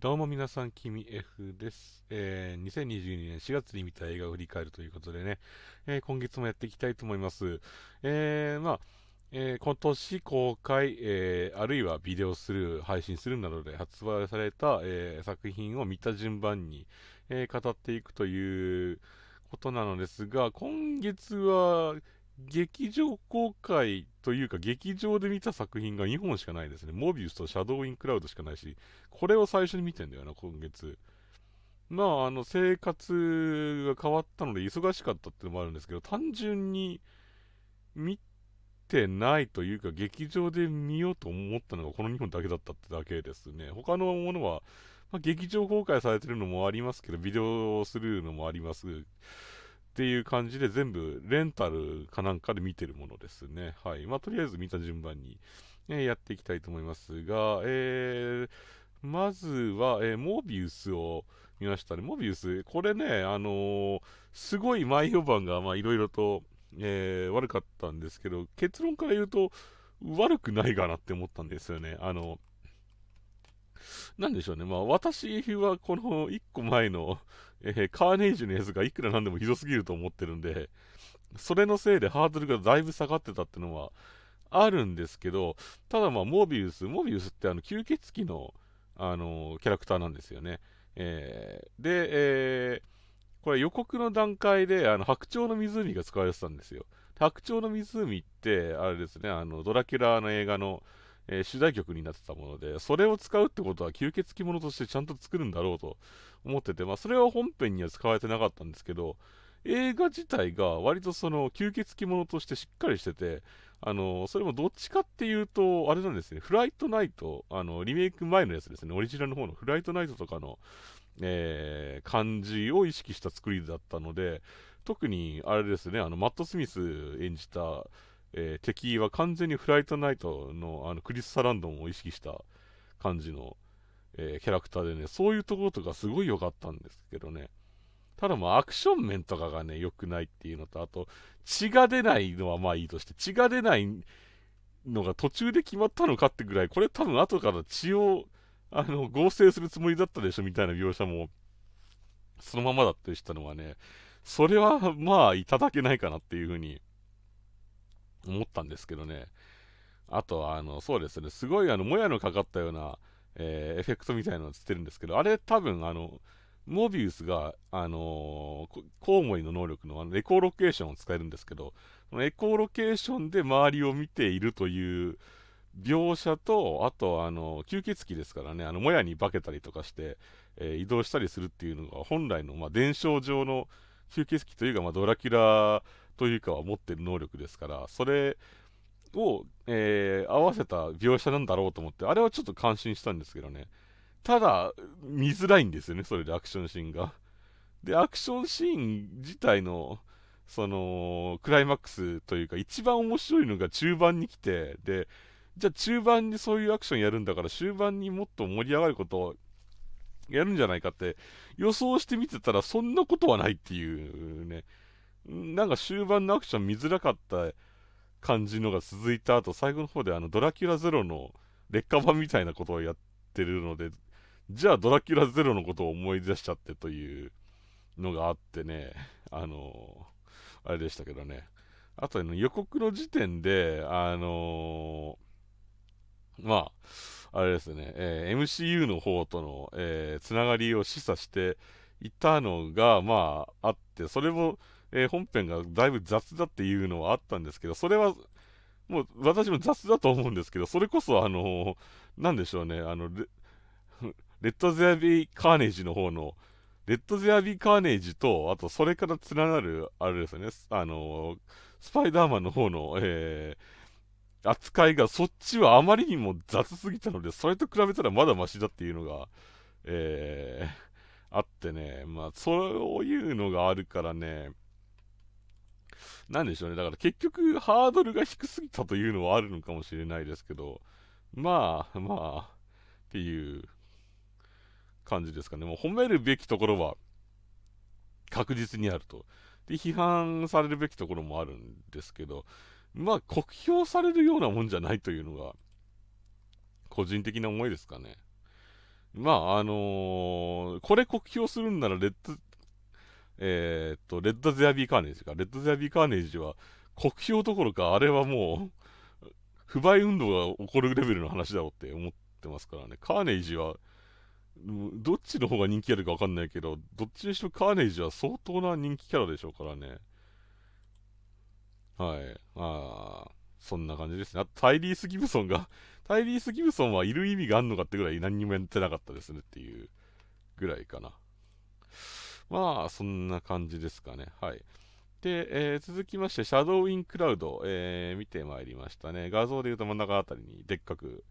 どうも皆さん、キミ F です。えー、2022年4月に見た映画を振り返るということでね、えー、今月もやっていきたいと思います。えー、まあ、えー、今年公開、えー、あるいはビデオする、配信するなどで発売された、えー、作品を見た順番に、え語っていくということなのですが、今月は劇場公開というか、劇場で見た作品が2本しかないですね。モビウスとシャドウインクラウドしかないし、これを最初に見てんだよな、今月。まあ、あの、生活が変わったので忙しかったってのもあるんですけど、単純に見てないというか、劇場で見ようと思ったのがこの2本だけだったってだけですね。他のものは、まあ、劇場公開されてるのもありますけど、ビデオするのもあります。っていう感じで全部レンタルかなんかで見てるものですね。はい。まあ、とりあえず見た順番に、えやっていきたいと思いますが、えー、まずは、えー、モービウスを見ましたね。モービウス、これね、あのー、すごい前評判が、まあ、いろいろと、えー、悪かったんですけど、結論から言うと、悪くないかなって思ったんですよね。あの、なんでしょうね。まあ、私はこの1個前のえー、カーネイジのやつがいくらなんでもひどすぎると思ってるんで、それのせいでハードルがだいぶ下がってたってのはあるんですけど、ただまあ、モービウス、モービウスってあの吸血鬼の、あのー、キャラクターなんですよね。えー、で、えー、これ予告の段階で、あの、白鳥の湖が使われてたんですよ。白鳥の湖って、あれですね、あの、ドラキュラの映画の、えー、主題曲になってたもので、それを使うってことは吸血鬼物としてちゃんと作るんだろうと思ってて、まあ、それは本編には使われてなかったんですけど、映画自体が割とその吸血鬼物としてしっかりしてて、あの、それもどっちかっていうと、あれなんですね、フライトナイト、あの、リメイク前のやつですね、オリジナルの方のフライトナイトとかの、えー、感じを意識した作りだったので、特にあれですね、あの、マット・スミス演じた、えー、敵は完全にフライトナイトのあのクリス・サランドンを意識した感じの、えー、キャラクターでね、そういうところとかすごい良かったんですけどね。ただまあアクション面とかがね、良くないっていうのと、あと、血が出ないのはまあいいとして、血が出ないのが途中で決まったのかってぐらい、これ多分後から血を、あの、合成するつもりだったでしょみたいな描写も、そのままだったりしたのはね、それはまあいただけないかなっていうふうに思ったんですけどね。あと、あの、そうですね、すごいあの、もやのかかったような、えー、エフェクトみたいなのつってるんですけど、あれ多分あの、モビウスが、あのー、コウモリの能力のあのエコーロケーションを使えるんですけど、このエコーロケーションで周りを見ているという描写と、あと、あの、吸血鬼ですからね、あの、もやに化けたりとかして、えー、移動したりするっていうのが、本来の、まあ、伝承上の吸血鬼というか、まあ、ドラキュラというかは持ってる能力ですから、それを、えー、合わせた描写なんだろうと思って、あれはちょっと感心したんですけどね。ただ、見づらいんですよね、それでアクションシーンが。で、アクションシーン自体の、その、クライマックスというか、一番面白いのが中盤に来て、で、じゃあ中盤にそういうアクションやるんだから、終盤にもっと盛り上がることをやるんじゃないかって予想して見てたら、そんなことはないっていうね。なんか終盤のアクション見づらかった感じのが続いた後、最後の方であのドラキュラゼロの劣化版みたいなことをやってるので、じゃあドラキュラゼロのことを思い出しちゃってというのがあってね、あのー、あれでしたけどね。あとの予告の時点で、あのー、まあ、あれですね、えー、MCU の方との、えー、つながりを示唆していたのが、まあ、あって、それも、えー、本編がだいぶ雑だっていうのはあったんですけど、それは、もう私も雑だと思うんですけど、それこそあのー、でしょうね、あのレ、レッド・ゼア・ビー・カーネージの方の、レッド・ゼア・ビー・カーネージと、あとそれから連なる、あれですね、あのー、スパイダーマンの方の、えー、扱いがそっちはあまりにも雑すぎたので、それと比べたらまだマシだっていうのが、えー、あってね、まあ、そういうのがあるからね、なんでしょうね。だから結局、ハードルが低すぎたというのはあるのかもしれないですけど、まあ、まあ、っていう感じですかね。もう褒めるべきところは確実にあると。で、批判されるべきところもあるんですけど、まあ、酷評されるようなもんじゃないというのが、個人的な思いですかね。まあ、あのー、これ酷評するんならレッえー、っと、レッド・ゼア・ビー・カーネージか。レッド・ゼア・ビー・カーネージは、酷評どころか、あれはもう不買運動が起こるレベルの話だろうって思ってますからね。カーネージは、どっちの方が人気あるかわかんないけど、どっちにしろカーネージは相当な人気キャラでしょうからね。はい。ああ、そんな感じですね。あと、タイリース・ギブソンがタイリース・ギブソンはいる意味があるのかってぐらい何にもやってなかったですねっていうぐらいかな。まあ、そんな感じですかね。はい。で、えー、続きまして、シャドウインクラウド、えー、見てまいりましたね。画像で言うと真ん中あたりにでっかく、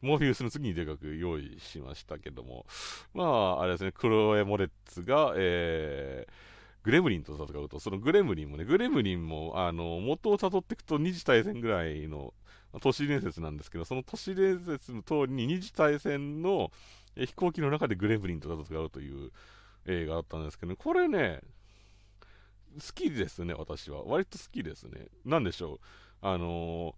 モーフィウスの次にでかく用意しましたけども、まあ、あれですね、クロエ・モレッツが、えー、グレムリンと戦うと、そのグレムリンもね、グレムリンも、あの、元を辿っていくと二次大戦ぐらいの、都市伝説なんですけど、その都市伝説の通りに二次大戦の飛行機の中でグレムリンと戦うという、映画だったんですけど、これね、好きですね、私は。割と好きですね。なんでしょう。あのー、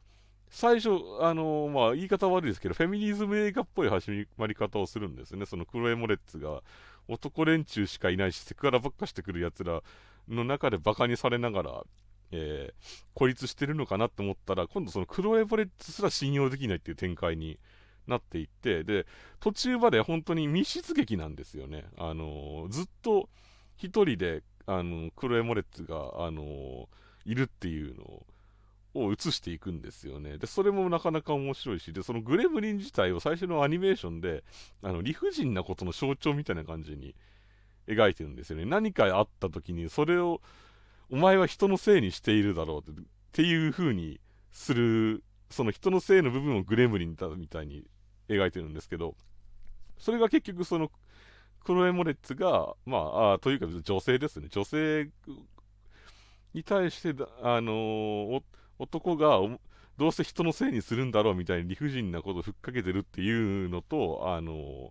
最初、あのー、まあ、言い方悪いですけど、フェミニズム映画っぽい始まり方をするんですね。そのクロエ・モレッツが、男連中しかいないし、セクハラばっかしてくる奴らの中で馬鹿にされながら、えー、孤立してるのかなって思ったら、今度そのクロエ・モレッツすら信用できないっていう展開になっていって、で、途中まで本当に密室劇なんですよね。あのー、ずっと一人で、あのー、クロエ・モレッツが、あのいるっていうのを、を映していくんですよね。で、それもなかなか面白いし、で、そのグレムリン自体を最初のアニメーションで、あの、理不尽なことの象徴みたいな感じに描いてるんですよね。何かあった時に、それを、お前は人のせいにしているだろうって、っていう風にする、その人のせいの部分をグレムリンだみたいに描いてるんですけど、それが結局その、クロエ・モレッツが、まあ、あというか女性ですね。女性に対して、あのー、男がどうせ人のせいにするんだろうみたいに理不尽なことをふっかけてるっていうのと、あのー、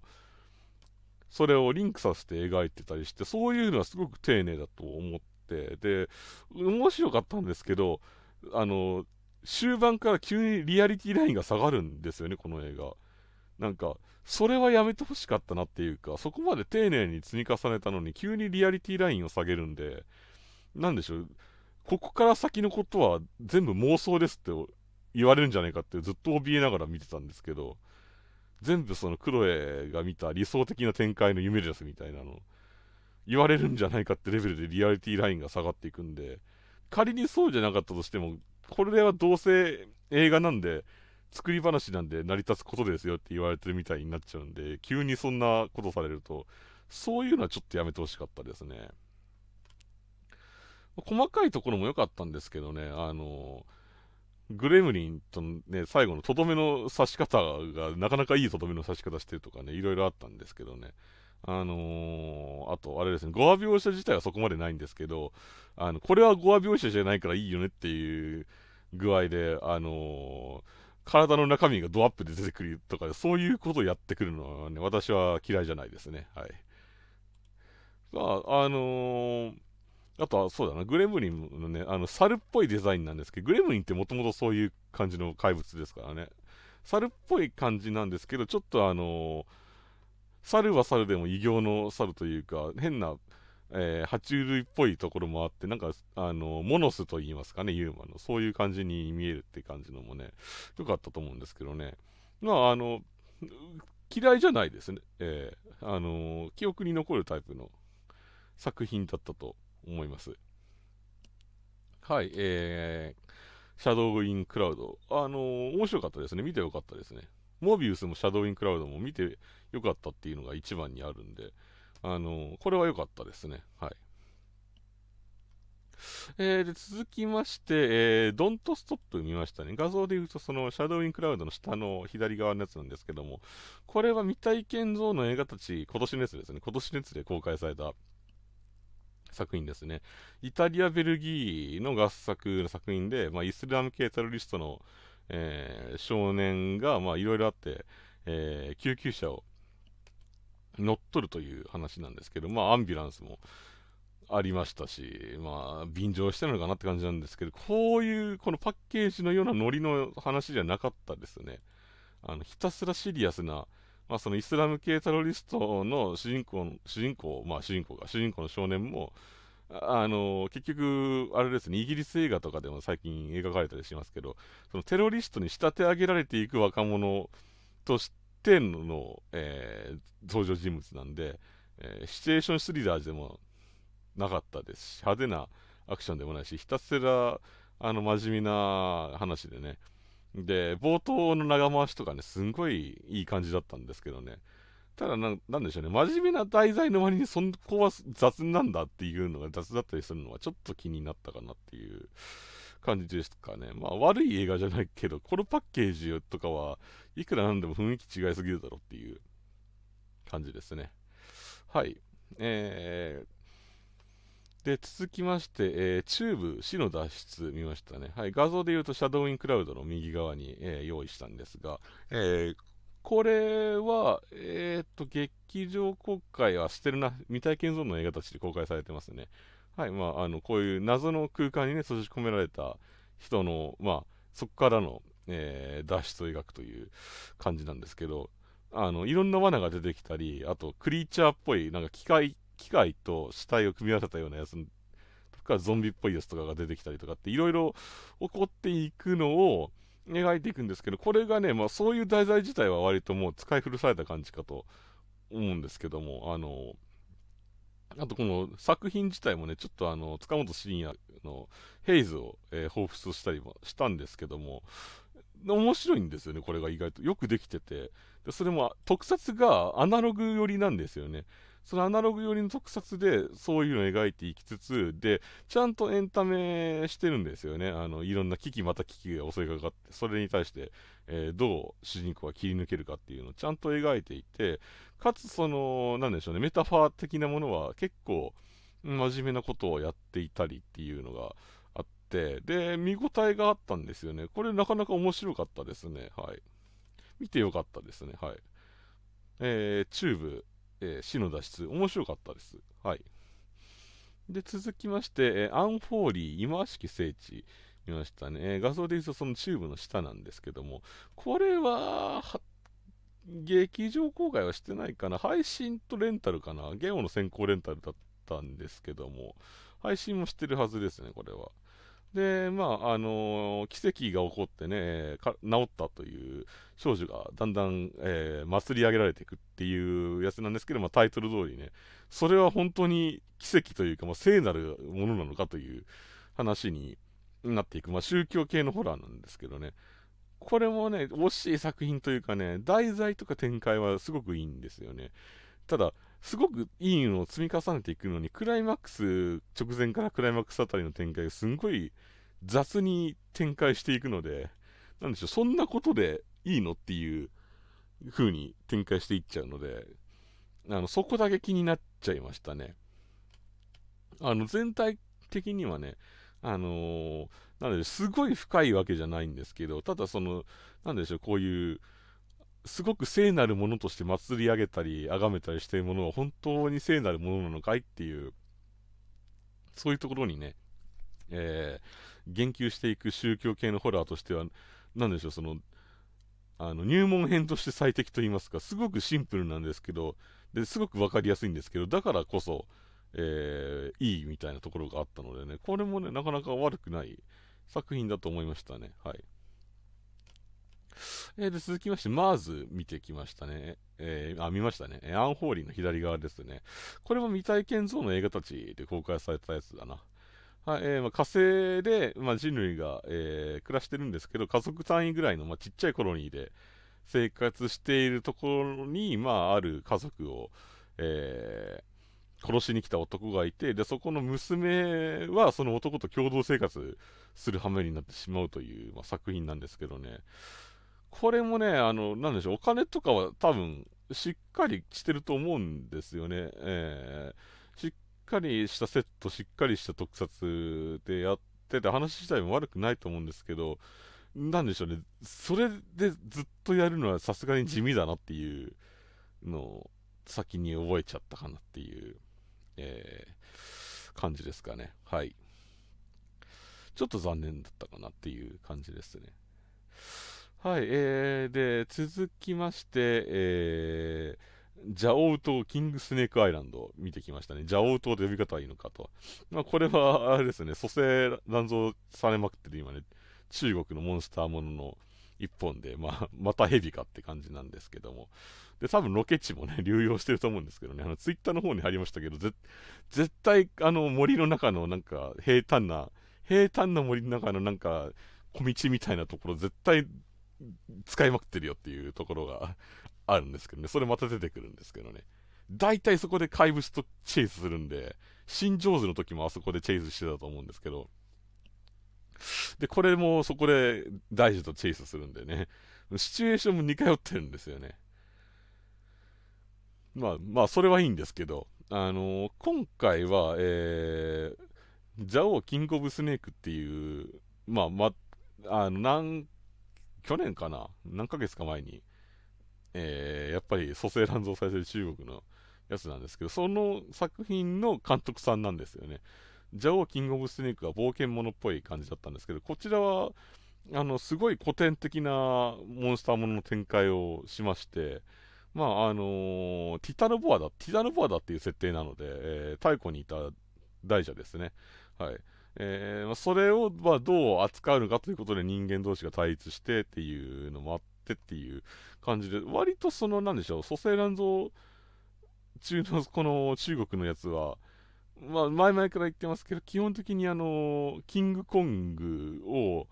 それをリンクさせて描いてたりして、そういうのはすごく丁寧だと思って、で、面白かったんですけど、あの終盤から急にリアリティラインが下がるんですよね、この映画。なんか、それはやめてほしかったなっていうか、そこまで丁寧に積み重ねたのに、急にリアリティラインを下げるんで、なんでしょう、ここから先のことは全部妄想ですって言われるんじゃないかってずっと怯えながら見てたんですけど、全部そのクロエが見た理想的な展開の夢ですみたいなの、言われるんじゃないかってレベルでリアリティラインが下がっていくんで、仮にそうじゃなかったとしても、これはどうせ映画なんで、作り話なんで成り立つことですよって言われてるみたいになっちゃうんで、急にそんなことされると、そういうのはちょっとやめてほしかったですね。細かいところも良かったんですけどね、あの、グレムリンとね、最後のとどめの刺し方が、なかなかいいとどめの刺し方してるとかね、いろいろあったんですけどね。あのー、あと、あれですね、ゴ話描写自体はそこまでないんですけど、あの、これはゴ話描写じゃないからいいよねっていう具合で、あのー体の中身がドアップで出てくるとか、そういうことをやってくるのはね、私は嫌いじゃないですね。はい。まあ、あのー、あとはそうだな、グレムリンのね、あの、猿っぽいデザインなんですけど、グレムリンってもともとそういう感じの怪物ですからね。猿っぽい感じなんですけど、ちょっとあのー、猿は猿でも異形の猿というか、変なえー、爬虫類っぽいところもあって、なんか、あの、モノスと言いますかね、ユーマの。そういう感じに見えるって感じのもね、良かったと思うんですけどね。まあ、あの、嫌いじゃないですね。えー、あの、記憶に残るタイプの作品だったと思います。はい、えー、シャドウインクラウド。あの、面白かったですね。見てよかったですね。モビウスもシャドウインクラウドも見てよかったっていうのが一番にあるんで、あの、これは良かったですね。はい。えー、で続きまして、えー、ドントストップ見ましたね。画像で言うと、その、シャドウインクラウドの下の左側のやつなんですけども、これは未体験像の映画たち、今年のやつですね。今年のやつで公開された作品ですね。イタリア、ベルギーの合作の作品で、まあ、イスラム系テロリストの、えー、少年が、まあ、いろいろあって、えー、救急車を乗っ取るという話なんですけど、まあ、アンビュランスもありましたし、まあ、便乗してるのかなって感じなんですけど、こういう、このパッケージのようなノリの話じゃなかったですね。あの、ひたすらシリアスな、まあ、そのイスラム系テロリストの主人公、主人公、まあ、主人公が、主人公の少年も、あの、結局、あれですね、イギリス映画とかでも最近描かれたりしますけど、そのテロリストに仕立て上げられていく若者として、天の、えー、登場人物なんで、えー、シチュエーションスリラーでもなかったですし、派手なアクションでもないし、ひたすらあの真面目な話でね、で、冒頭の長回しとかね、すんごいいい感じだったんですけどね、ただな、なんでしょうね、真面目な題材の割に、そこは雑なんだっていうのが、雑だったりするのは、ちょっと気になったかなっていう感じですかね。まあ、悪い映画じゃないけど、このパッケージとかは、いくらなんでも雰囲気違いすぎるだろっていう感じですね。はい。えー、で、続きまして、えー、チューブ、死の脱出見ましたね。はい、画像で言うと、シャドウインクラウドの右側に、えー、用意したんですが、えー、これは、えっと、劇場公開はしてるな、未体験ゾーンの映画たちで公開されてますね。はい、まあ、あの、こういう謎の空間にね、閉じ込められた人の、まあ、そこからの、えー、脱出を描くという感じなんですけど、あの、いろんな罠が出てきたり、あと、クリーチャーっぽい、なんか機械、機械と死体を組み合わせたようなやつとか、ゾンビっぽいやつとかが出てきたりとかって、いろいろ起こっていくのを描いていくんですけど、これがね、まあ、そういう題材自体は割ともう使い古された感じかと思うんですけども、あの、あとこの作品自体もね、ちょっとあの、塚本慎也のヘイズを、えー、彷彿したりもしたんですけども、面白いんですよね、これが意外と。よくできてて。で、それも特撮がアナログ寄りなんですよね。そのアナログ寄りの特撮でそういうのを描いていきつつ、で、ちゃんとエンタメしてるんですよね。あの、いろんな危機また危機が襲いかかって、それに対してえー、どう主人公は切り抜けるかっていうのをちゃんと描いていて、かつその、なんでしょうね、メタファー的なものは結構真面目なことをやっていたりっていうのがあって、で、見応えがあったんですよね。これなかなか面白かったですね。はい。見てよかったですね。はい。えー、チューブ、えー、死の脱出、面白かったです。はい。で、続きまして、えー、アンフォーリー、今まわしき聖地、見ましたね。画像で言うとそのチューブの下なんですけども、これは、劇場公開はしてないかな。配信とレンタルかな。ゲオの先行レンタルだったんですけども、配信もしてるはずですね、これは。で、まあ、あのー、奇跡が起こってね、治ったという少女がだんだん、えー、祭り上げられていくっていうやつなんですけど、まあ、タイトル通りね、それは本当に奇跡というか、まあ、聖なるものなのかという話にになっていく、まあ、宗教系のホラーなんですけどね、これもね、惜しい作品というかね、題材とか展開はすごくいいんですよね。ただ、すごくいいのを積み重ねていくのに、クライマックス、直前からクライマックスあたりの展開がすんごい雑に展開していくので、なんでしょう、そんなことでいいのっていう風に展開していっちゃうので、あの、そこだけ気になっちゃいましたね。あの、全体的にはね、あのー、なので、すごい深いわけじゃないんですけど、ただその、なんでしょう、こういう、すごく聖なるものとして祭り上げたり、崇めたりしているものは本当に聖なるものなのかいっていう、そういうところにね、えー、言及していく宗教系のホラーとしては、なんでしょう、その、あの、入門編として最適と言いますか、すごくシンプルなんですけど、で、すごくわかりやすいんですけど、だからこそ、えー、いいみたいなところがあったのでね、これもね、なかなか悪くない作品だと思いましたね。はい。えー、で、続きまして、マーズ見てきましたね。えー、あ、見ましたね。アンホーリーの左側ですね。これも未体験像の映画たちで公開されたやつだな。はい、えー、まあ、火星で、まあ、人類が、えー、暮らしてるんですけど、家族単位ぐらいの、まあ、ちっちゃいコロニーで生活しているところに、まあ、ある家族を、えー、殺しに来た男がいて、で、そこの娘はその男と共同生活する羽目になってしまうという、まあ、作品なんですけどね。これもね、あの、なんでしょう、お金とかは多分、しっかりしてると思うんですよね。えー、しっかりしたセット、しっかりした特撮でやってて、話自体も悪くないと思うんですけど、なんでしょうね、それでずっとやるのはさすがに地味だなっていうのを先に覚えちゃったかなっていう。えー、感じですかね。はい。ちょっと残念だったかなっていう感じですね。はい、えー、で、続きまして、えー、ジャオウ島キングスネークアイランドを見てきましたね。ジャオウ島で呼び方はいいのかと。まあ、これは、あれですね、蘇生乱造されまくってる今ね、中国のモンスターものの1本で、まあ、またヘビかって感じなんですけども。で、多分ロケ地もね、流用してると思うんですけどね、あの、ツイッターの方にありましたけど、ぜ、絶対、あの、森の中のなんか、平坦な、平坦な森の中のなんか、小道みたいなところ、絶対、使いまくってるよっていうところが あるんですけどね、それまた出てくるんですけどね。大体そこで怪物とチェイスするんで、新上ズの時もあそこでチェイスしてたと思うんですけど、で、これもそこで大事とチェイスするんでね、シチュエーションも似通ってるんですよね。まあ、まあ、それはいいんですけど、あのー、今回は、えー、ジャオキングオブスネークっていう、まあ、ま、あの、なん、去年かな何ヶ月か前に、えー、やっぱり蘇生乱造されてる中国のやつなんですけど、その作品の監督さんなんですよね。ジャオキングオブスネークは冒険者っぽい感じだったんですけど、こちらは、あの、すごい古典的なモンスターものの展開をしまして、まあ、あのー、ティタノボアだ、ティタノボアだっていう設定なので、えー、太古にいた大蛇ですね。はい。えー、それを、まあ、どう扱うのかということで人間同士が対立してっていうのもあってっていう感じで、割とその、なんでしょう、蘇生乱造中のこの中国のやつは、まあ、前々から言ってますけど、基本的にあの、キングコングを、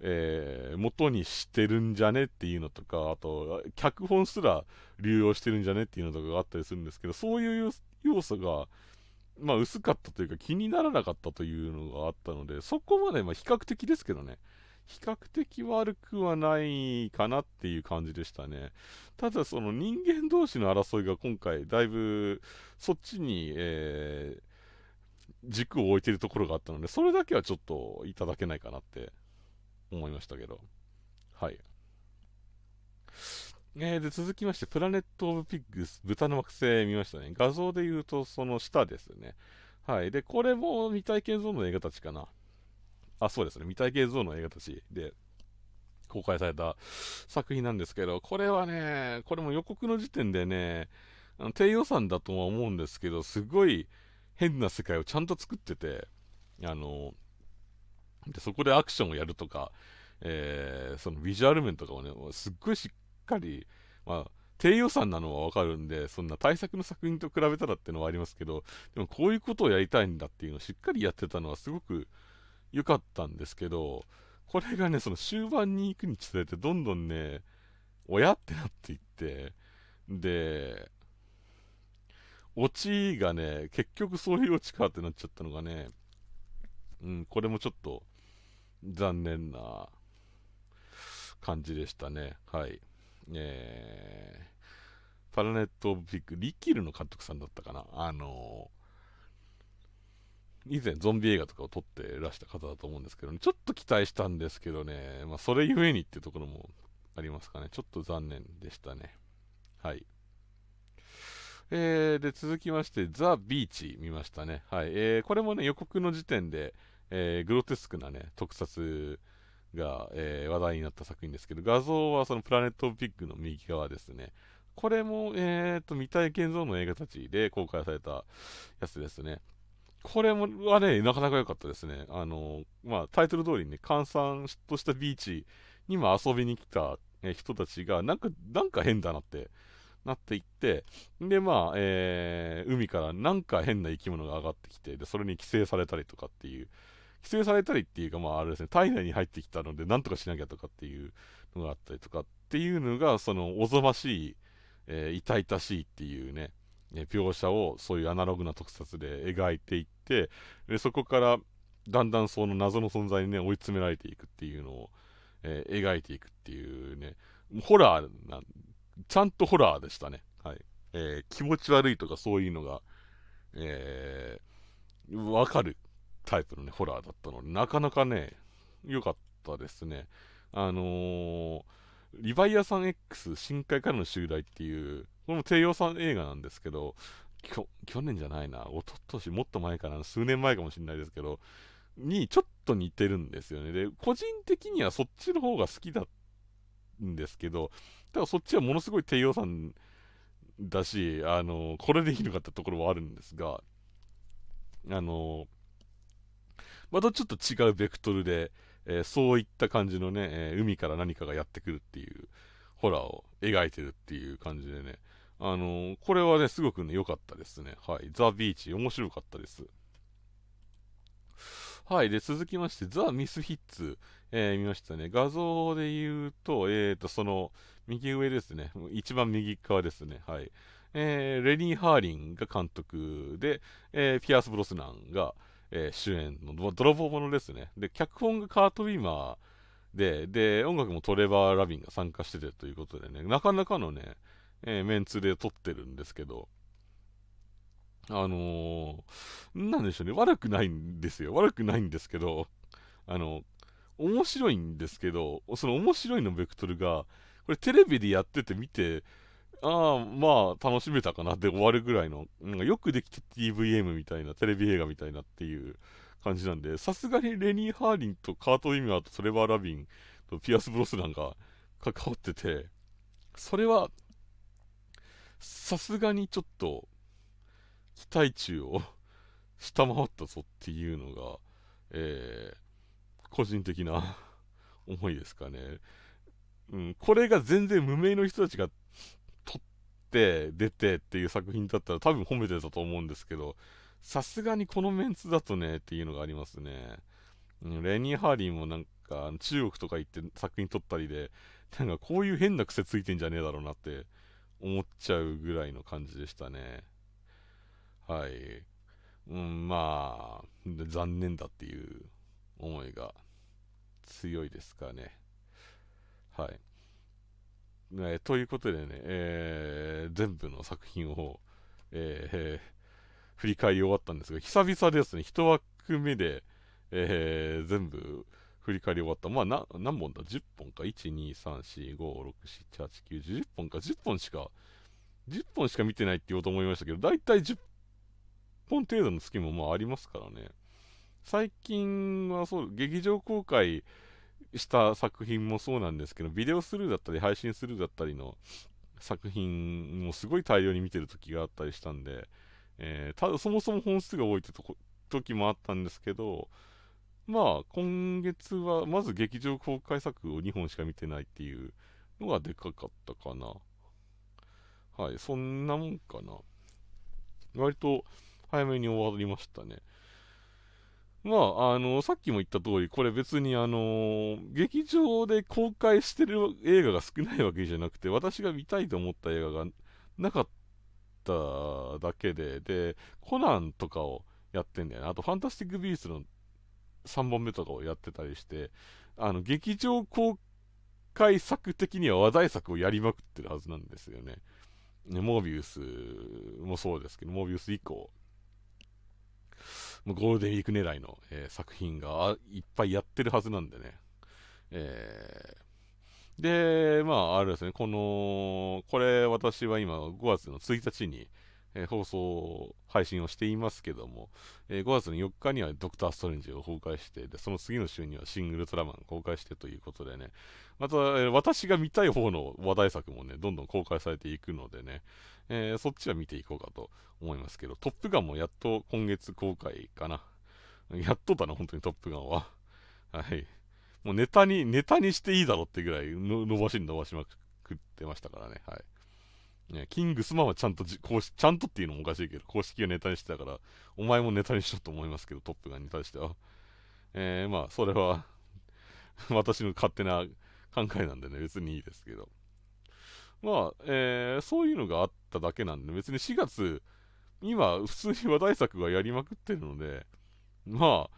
えー、元にしてるんじゃねっていうのとか、あと、脚本すら流用してるんじゃねっていうのとかがあったりするんですけど、そういう要素が、まあ、薄かったというか、気にならなかったというのがあったので、そこまで、ま比較的ですけどね、比較的悪くはないかなっていう感じでしたね。ただ、その人間同士の争いが今回、だいぶ、そっちに、えー軸を置いてるところがあったので、それだけはちょっといただけないかなって思いましたけど。はい。えー、で、続きまして、プラネット・オブ・ピッグス、豚の惑星見ましたね。画像で言うと、その下ですね。はい。で、これも未体験ゾーンの映画たちかな。あ、そうですね。未体験ゾーンの映画たちで公開された作品なんですけど、これはね、これも予告の時点でね、低予算だとは思うんですけど、すごい、変な世界をちゃんと作ってて、あのでそこでアクションをやるとか、えー、そのビジュアル面とかをね、すっごいしっかり、まあ、低予算なのはわかるんで、そんな対策の作品と比べたらっていうのはありますけど、でもこういうことをやりたいんだっていうのをしっかりやってたのはすごく良かったんですけど、これがね、その終盤に行くにつれて、どんどんね、親ってなっていって、で、オチがね、結局そういうオチかってなっちゃったのがね、うん、これもちょっと残念な感じでしたね。はい。えー、パラネット・オブ・ビッグ、リキルの監督さんだったかな。あのー、以前ゾンビ映画とかを撮ってらした方だと思うんですけど、ね、ちょっと期待したんですけどね、まあ、それゆえにっていうところもありますかね。ちょっと残念でしたね。はい。えー、で、続きまして、ザ・ビーチ見ましたね。はい。えー、これもね、予告の時点で、えー、グロテスクなね、特撮が、えー、話題になった作品ですけど、画像はそのプラネットピッグの右側ですね。これも、えーと、未体験ゾーンの映画たちで公開されたやつですね。これも、はね、なかなか良かったですね。あの、まあ、タイトル通りにね、閑散としたビーチにも遊びに来た人たちが、なんか、なんか変だなってなっていって、で、まあ、えー、海からなんか変な生き物が上がってきて、で、それに寄生されたりとかっていう、寄生されたりっていうか、まあ、あれですね、体内に入ってきたので、なんとかしなきゃとかっていうのがあったりとかっていうのが、その、おぞましい、えー、痛々しいっていうね、描写をそういうアナログな特撮で描いていって、で、そこから、だんだんその謎の存在にね、追い詰められていくっていうのを、えー、描いていくっていうね、ホラーなんちゃんとホラーでしたね。はい。えー、気持ち悪いとかそういうのが、えー、わかるタイプのね、ホラーだったので、なかなかね、良かったですね。あのー、リヴァイアさん X 深海からの襲来っていう、これも低予算映画なんですけど、去年じゃないな、おととし、もっと前かな、数年前かもしれないですけど、にちょっと似てるんですよね。で、個人的にはそっちの方が好きだんですけど、だからそっちはものすごい低予算だし、あの、これでいいのかってところはあるんですが、あの、またちょっと違うベクトルで、えー、そういった感じのね、えー、海から何かがやってくるっていうホラーを描いてるっていう感じでね、あのー、これはね、すごくね、良かったですね。はい。ザ・ビーチ、面白かったです。はい。で、続きまして、ザ・ミスヒッツ。えー、見ましたね。画像で言うと、えっ、ー、と、その、右上ですね。一番右側ですね。はい。えー、レニー・ハーリンが監督で、えピアース・ブロスナンが、え主演の、泥棒ものですね。で、脚本がカート・ウィーマーで、で、音楽もトレバー・ラビンが参加しててということでね、なかなかのね、えメンツで撮ってるんですけど、あのー、なんでしょうね、悪くないんですよ。悪くないんですけど、あの、面白いんですけど、その面白いのベクトルが、これテレビでやってて見て、ああ、まあ、楽しめたかなで終わるぐらいの、なんかよくできた TVM みたいな、テレビ映画みたいなっていう感じなんで、さすがにレニー・ハーリンとカート・ウィミアとトレバー・ラビンとピアス・ブロスなんか関わってて、それは、さすがにちょっと、期待値を 下回ったぞっていうのが、えー、個人的な思いですかね。うん、これが全然無名の人たちが撮って出てっていう作品だったら多分褒めてたと思うんですけど、さすがにこのメンツだとねっていうのがありますね。うん、レニー・ハーリーもなんか中国とか行って作品撮ったりで、なんかこういう変な癖ついてんじゃねえだろうなって思っちゃうぐらいの感じでしたね。はい。うん、まあ、残念だっていう思いが強いですかね。はい。えー、ということでね、えー、全部の作品を、えー、振り返り終わったんですが、久々ですね、1枠目で、えー、全部振り返り終わった。まあ、な、何本だ ?10 本か。1、2、3、4、5、6、7、8、9、10本か。10本しか、10本しか見てないって言おうと思いましたけど、だいたい10本程度の月もまあありますからね。最近はそう、劇場公開した作品もそうなんですけど、ビデオスルーだったり、配信スルーだったりの作品もすごい大量に見てる時があったりしたんで、えー、ただそもそも本数が多いってとこ時もあったんですけど、まあ今月はまず劇場公開作を2本しか見てないっていうのがでかかったかな。はい、そんなもんかな。割と早めに終わりましたね。まあ、あの、さっきも言った通り、これ別にあの、劇場で公開してる映画が少ないわけじゃなくて、私が見たいと思った映画がなかっただけで、で、コナンとかをやってんだよね。あと、ファンタスティック・ビーストの3本目とかをやってたりして、あの、劇場公開作的には話題作をやりまくってるはずなんですよね。ね、モービウスもそうですけど、モービウス以降ゴールデンウィーク狙いの、えー、作品がいっぱいやってるはずなんでね。えー、で、まあ、あれですね、この、これ私は今5月の1日に、えー、放送、配信をしていますけども、えー、5月の4日にはドクター・ストレンジを公開して、で、その次の週にはシングルトラマン公開してということでね、また、えー、私が見たい方の話題作もね、どんどん公開されていくのでね、えー、そっちは見ていこうかと思いますけど、トップガンもやっと今月公開かな。やっとだな、本当にトップガンは。はい。もうネタに、ネタにしていいだろってぐらいの伸ばしに伸ばしまくってましたからね。はい。ね、キングスマンはちゃんと公式、ちゃんとっていうのもおかしいけど、公式をネタにしてたから、お前もネタにしろと思いますけど、トップガンに対しては。えー、まあ、それは 私の勝手な考えなんでね、別にいいですけど。まあ、えー、そういうのがあっただけなんで、別に4月、今、普通に話題作がやりまくってるので、ま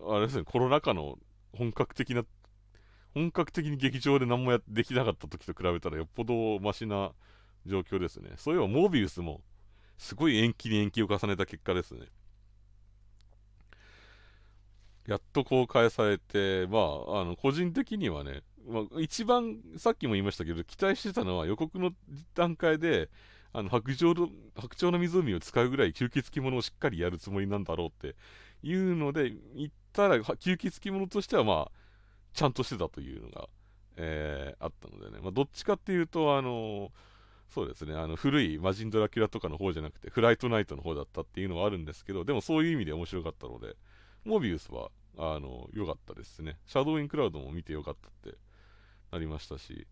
あ、あれですね、コロナ禍の本格的な、本格的に劇場で何もやできなかった時と比べたらよっぽどマシな状況ですね。そういえば、モービウスも、すごい延期に延期を重ねた結果ですね。やっと公開されて、まあ、あの、個人的にはね、まあ、一番、さっきも言いましたけど、期待してたのは予告の段階で、あの白鳥の白鳥の湖を使うぐらい吸血鬼物をしっかりやるつもりなんだろうっていうので、言ったら、吸血鬼物としては、まあ、ちゃんとしてたというのが、えー、あったのでね、まあ、どっちかっていうと、あのそうですね、あの古い魔人ドラキュラとかの方じゃなくて、フライトナイトの方だったっていうのはあるんですけど、でもそういう意味で面白かったので、モビウスは、あの良かったですね。シャドウインクラウドも見て良かったってなりましたし、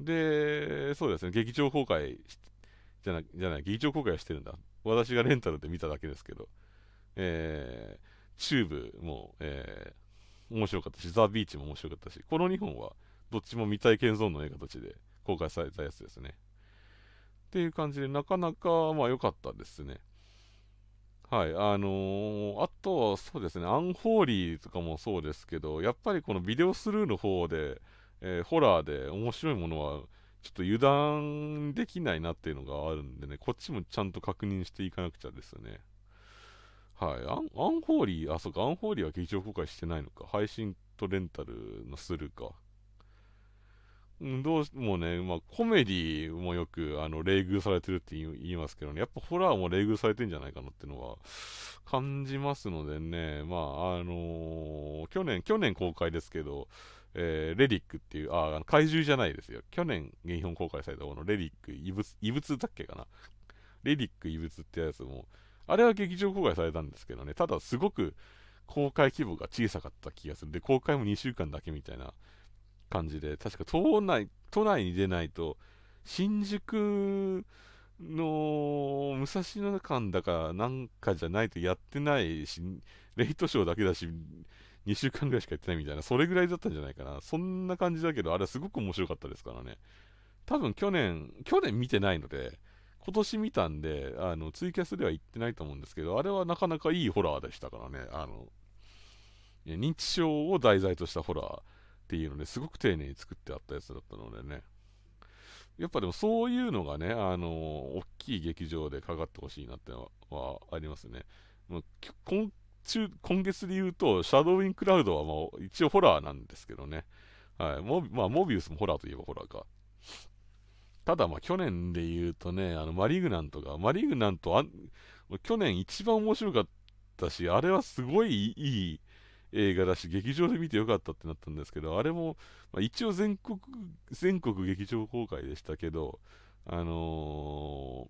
で、そうですね、劇場公開じゃない、じゃない、劇場公開はしてるんだ。私がレンタルで見ただけですけど、えー、チューブも、えー、面白かったし、ザ・ビーチも面白かったし、この2本はどっちも未体験ゾーンの映画たちで公開されたやつですね。っていう感じで、なかなか、まあ良かったですね。はい、あのー、あとはそうですね、アンホーリーとかもそうですけど、やっぱりこのビデオスルーの方で、えー、ホラーで面白いものは、ちょっと油断できないなっていうのがあるんでね、こっちもちゃんと確認していかなくちゃですよね。はい。アンアンホーリー、あ、そうか、アンホーリーは劇場公開してないのか。配信とレンタルのするか。どうしもうね、まあ、コメディもよく、あの、冷遇されてるって言いますけどね、やっぱホラーも冷遇されてんじゃないかなってのは、感じますのでね、まあ、あのー、去年、去年公開ですけど、えー、レリックっていう、あ、あの怪獣じゃないですよ。去年、原本公開されたこのレリック、異物、異物だっけかな。レリック異物ってやつも、あれは劇場公開されたんですけどね、ただすごく公開規模が小さかった気がする。で、公開も2週間だけみたいな感じで、確か都内、都内に出ないと、新宿の武蔵野間だかなんかじゃないとやってないし、レイトショーだけだし、2週間ぐらいしかやってないみたいな、それぐらいだったんじゃないかな。そんな感じだけど、あれはすごく面白かったですからね。多分去年、去年見てないので、今年見たんで、あの、ツイキャスでは行ってないと思うんですけど、あれはなかなかいいホラーでしたからね、あの、認知症を題材としたホラーっていうのですごく丁寧に作ってあったやつだったのでね。やっぱでもそういうのがね、あの、大きい劇場でかかってほしいなってのはありますね。もう今中、今月で言うと、シャドウインクラウドはもう一応ホラーなんですけどね。はい。モビ,、まあ、モビウスもホラーといえばホラーか。ただ、まあ、去年で言うとね、あの、マリグナンとか、マリグナンとあ、去年一番面白かったし、あれはすごいいい映画だし、劇場で見てよかったってなったんですけど、あれも、まあ、一応全国、全国劇場公開でしたけど、あの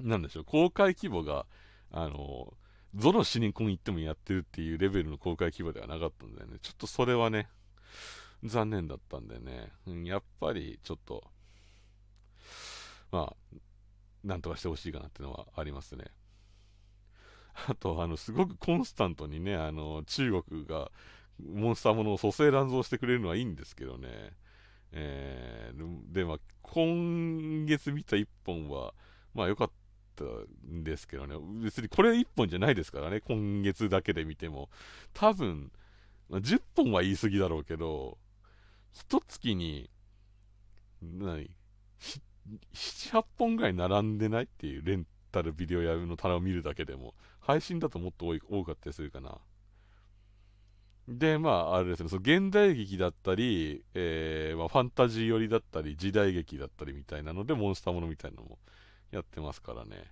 ー、なんでしょう、公開規模が、あのーどのシニコン行ってもやってるっていうレベルの公開規模ではなかったんだよね。ちょっとそれはね、残念だったんでね、うん、やっぱりちょっと、まあ、なんとかしてほしいかなっていうのはありますね。あと、あの、すごくコンスタントにね、あの、中国がモンスターものを蘇生乱造してくれるのはいいんですけどね。えー、で、まあ、今月見た1本は、まあ良かったったんですけどね、別にこれ1本じゃないですからね、今月だけで見ても。多分、まあ、10本は言い過ぎだろうけど、一月に、何、78本ぐらい並んでないっていうレンタルビデオ屋の棚を見るだけでも、配信だともっと多かったりするかな。で、まあ、あれですね、その現代劇だったり、えーまあ、ファンタジー寄りだったり、時代劇だったりみたいなので、モンスターものみたいなのもやってますからね。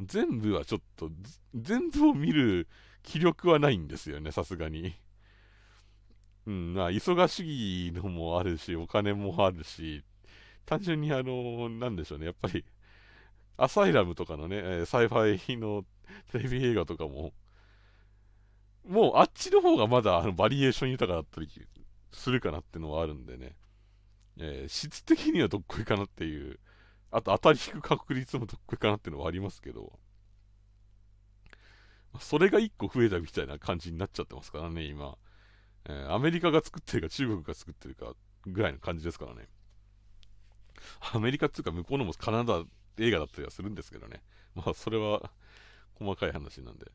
全部はちょっと、全部を見る気力はないんですよね、さすがに。うん、まあ、忙しいのもあるし、お金もあるし、単純にあの、なんでしょうね、やっぱり、アサイラムとかのね、サイファイのテレビ映画とかも、もうあっちの方がまだあのバリエーション豊かだったりするかなってのはあるんでね、えー、質的にはどっこいかなっていうあと当たり引く確率も得意かなっていうのはありますけど、それが1個増えたみたいな感じになっちゃってますからね、今。えー、アメリカが作ってるか中国が作ってるかぐらいの感じですからね。アメリカっていうか向こうのもカナダ映画だったりはするんですけどね。まあそれは細かい話なんで。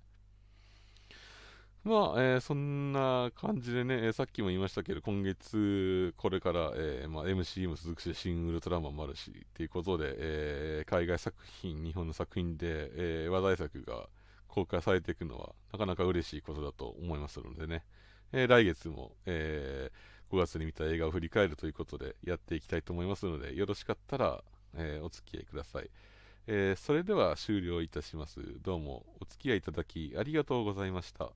まあ、えー、そんな感じでね、えー、さっきも言いましたけど、今月、これから、えー、まあ、MC も続くし、新ウルトラマンもあるし、ということで、えー、海外作品、日本の作品で、えー、話題作が公開されていくのは、なかなか嬉しいことだと思いますのでね、えー、来月も、えー、5月に見た映画を振り返るということで、やっていきたいと思いますので、よろしかったら、えー、お付き合いください。えー、それでは終了いたします。どうもお付き合いいただきありがとうございました。